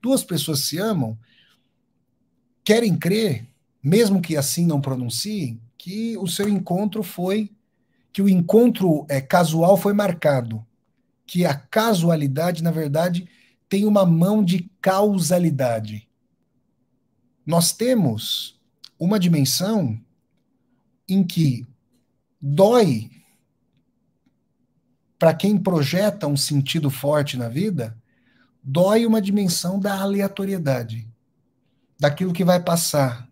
duas pessoas se amam, querem crer, mesmo que assim não pronunciem, que o seu encontro foi, que o encontro é, casual foi marcado, que a casualidade, na verdade, tem uma mão de causalidade. Nós temos uma dimensão em que dói para quem projeta um sentido forte na vida dói uma dimensão da aleatoriedade, daquilo que vai passar